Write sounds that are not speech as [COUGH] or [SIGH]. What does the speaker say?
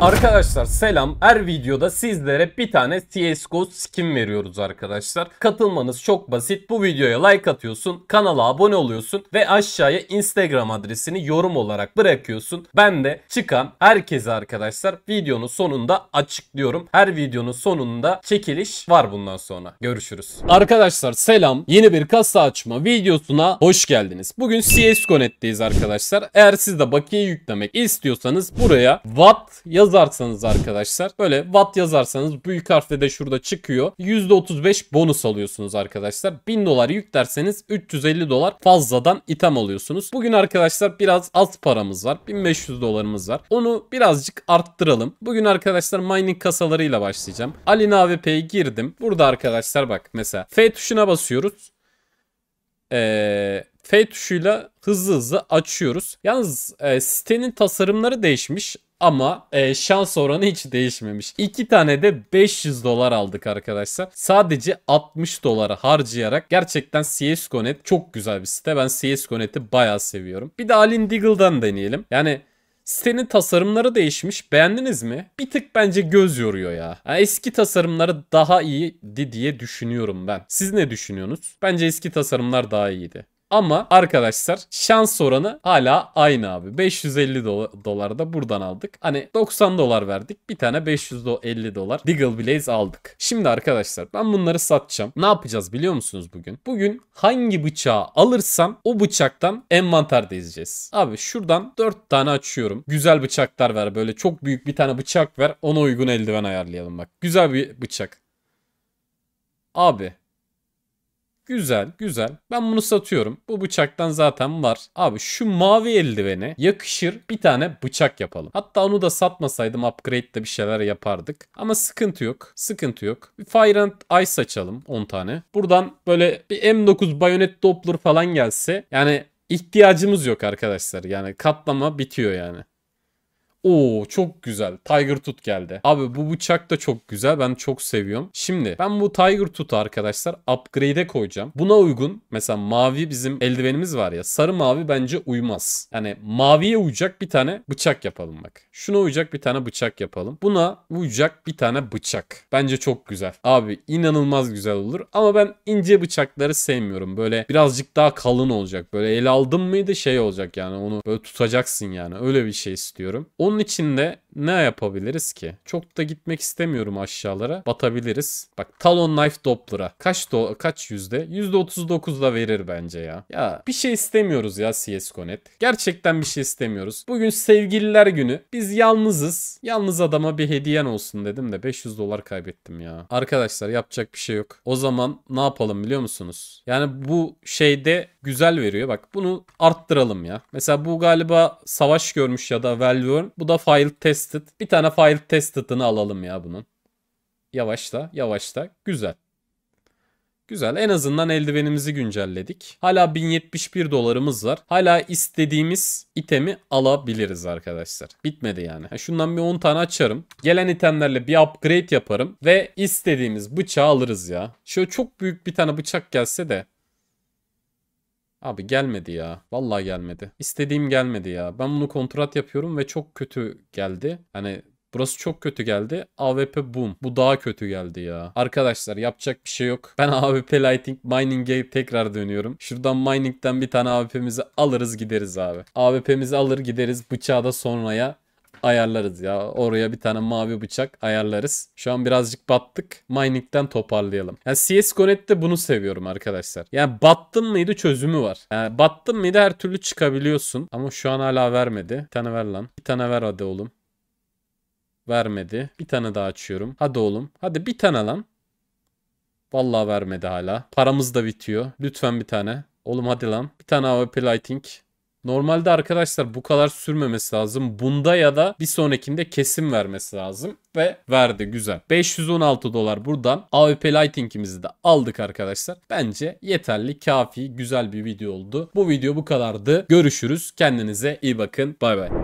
Arkadaşlar selam. Her videoda sizlere bir tane CSGO skin veriyoruz arkadaşlar. Katılmanız çok basit. Bu videoya like atıyorsun, kanala abone oluyorsun ve aşağıya Instagram adresini yorum olarak bırakıyorsun. Ben de çıkan herkese arkadaşlar videonun sonunda açıklıyorum. Her videonun sonunda çekiliş var bundan sonra. Görüşürüz. Arkadaşlar selam. Yeni bir kasa açma videosuna hoş geldiniz. Bugün CS Connect'teyiz arkadaşlar. Eğer siz de bakiye yüklemek istiyorsanız buraya Watt ya yazarsanız arkadaşlar böyle watt yazarsanız büyük harfle de şurada çıkıyor. %35 bonus alıyorsunuz arkadaşlar. 1000 dolar yüklerseniz 350 dolar fazladan item alıyorsunuz. Bugün arkadaşlar biraz az paramız var. 1500 dolarımız var. Onu birazcık arttıralım. Bugün arkadaşlar mining kasalarıyla başlayacağım. Alina AWP'ye girdim. Burada arkadaşlar bak mesela F tuşuna basıyoruz e, F tuşuyla hızlı hızlı açıyoruz. Yalnız e, sitenin tasarımları değişmiş ama e, şans oranı hiç değişmemiş. İki tane de 500 dolar aldık arkadaşlar. Sadece 60 dolara harcayarak gerçekten CSGO.net çok güzel bir site. Ben CSGO.net'i bayağı seviyorum. Bir de Alin Deagle'dan deneyelim. Yani Sitenin tasarımları değişmiş. Beğendiniz mi? Bir tık bence göz yoruyor ya. Yani eski tasarımları daha iyiydi diye düşünüyorum ben. Siz ne düşünüyorsunuz? Bence eski tasarımlar daha iyiydi. Ama arkadaşlar şans oranı hala aynı abi. 550 dola dolar da buradan aldık. Hani 90 dolar verdik. Bir tane 550 dolar Deagle Blaze aldık. Şimdi arkadaşlar ben bunları satacağım. Ne yapacağız biliyor musunuz bugün? Bugün hangi bıçağı alırsam o bıçaktan envanterde izleyeceğiz. Abi şuradan 4 tane açıyorum. Güzel bıçaklar ver böyle çok büyük bir tane bıçak ver. Ona uygun eldiven ayarlayalım bak. Güzel bir bıçak. Abi Güzel güzel. Ben bunu satıyorum. Bu bıçaktan zaten var. Abi şu mavi eldivene yakışır bir tane bıçak yapalım. Hatta onu da satmasaydım upgrade de bir şeyler yapardık. Ama sıkıntı yok. Sıkıntı yok. Bir Fire and Ice açalım 10 tane. Buradan böyle bir M9 bayonet Doppler falan gelse yani ihtiyacımız yok arkadaşlar. Yani katlama bitiyor yani. Oo çok güzel. Tiger tut geldi. Abi bu bıçak da çok güzel. Ben çok seviyorum. Şimdi ben bu Tiger Tooth'u arkadaşlar upgrade'e koyacağım. Buna uygun mesela mavi bizim eldivenimiz var ya. Sarı mavi bence uymaz. Yani maviye uyacak bir tane bıçak yapalım bak. Şuna uyacak bir tane bıçak yapalım. Buna uyacak bir tane bıçak. Bence çok güzel. Abi inanılmaz güzel olur. Ama ben ince bıçakları sevmiyorum. Böyle birazcık daha kalın olacak. Böyle el aldım mıydı şey olacak yani onu böyle tutacaksın yani. Öyle bir şey istiyorum. Onun onun içinde ne yapabiliriz ki? Çok da gitmek istemiyorum aşağılara. Batabiliriz. Bak Talon Knife Doppler'a. Kaç do kaç yüzde? Yüzde 39 da verir bence ya. Ya bir şey istemiyoruz ya CSGO.net. Gerçekten bir şey istemiyoruz. Bugün sevgililer günü. Biz yalnızız. Yalnız adama bir hediyen olsun dedim de 500 dolar kaybettim ya. Arkadaşlar yapacak bir şey yok. O zaman ne yapalım biliyor musunuz? Yani bu şeyde güzel veriyor. Bak bunu arttıralım ya. Mesela bu galiba savaş görmüş ya da Valorant. Bu da file test tested. Bir tane file tested'ını alalım ya bunun. Yavaşla yavaşla. Güzel. Güzel en azından eldivenimizi güncelledik. Hala 1071 dolarımız var. Hala istediğimiz itemi alabiliriz arkadaşlar. Bitmedi yani. Şundan bir 10 tane açarım. Gelen itemlerle bir upgrade yaparım. Ve istediğimiz bıçağı alırız ya. Şöyle çok büyük bir tane bıçak gelse de Abi gelmedi ya. Vallahi gelmedi. İstediğim gelmedi ya. Ben bunu kontrat yapıyorum ve çok kötü geldi. Hani Burası çok kötü geldi. AWP boom. Bu daha kötü geldi ya. Arkadaşlar yapacak bir şey yok. Ben AWP [LAUGHS] Lighting Mining'e tekrar dönüyorum. Şuradan Mining'den bir tane AWP'mizi alırız gideriz abi. AWP'mizi alır gideriz bıçağı da sonraya ayarlarız ya. Oraya bir tane mavi bıçak ayarlarız. Şu an birazcık battık. Mining'den toparlayalım. Yani CSGO.net'te bunu seviyorum arkadaşlar. Yani battın mıydı çözümü var. Yani battın mıydı her türlü çıkabiliyorsun. Ama şu an hala vermedi. Bir tane ver lan. Bir tane ver hadi oğlum. Vermedi. Bir tane daha açıyorum. Hadi oğlum. Hadi bir tane lan. Vallahi vermedi hala. Paramız da bitiyor. Lütfen bir tane. Oğlum hadi lan. Bir tane AWP Lighting. Normalde arkadaşlar bu kadar sürmemesi lazım. Bunda ya da bir sonrakinde kesim vermesi lazım. Ve verdi güzel. 516 dolar buradan AWP Lighting'imizi de aldık arkadaşlar. Bence yeterli, kafi, güzel bir video oldu. Bu video bu kadardı. Görüşürüz. Kendinize iyi bakın. Bay bay.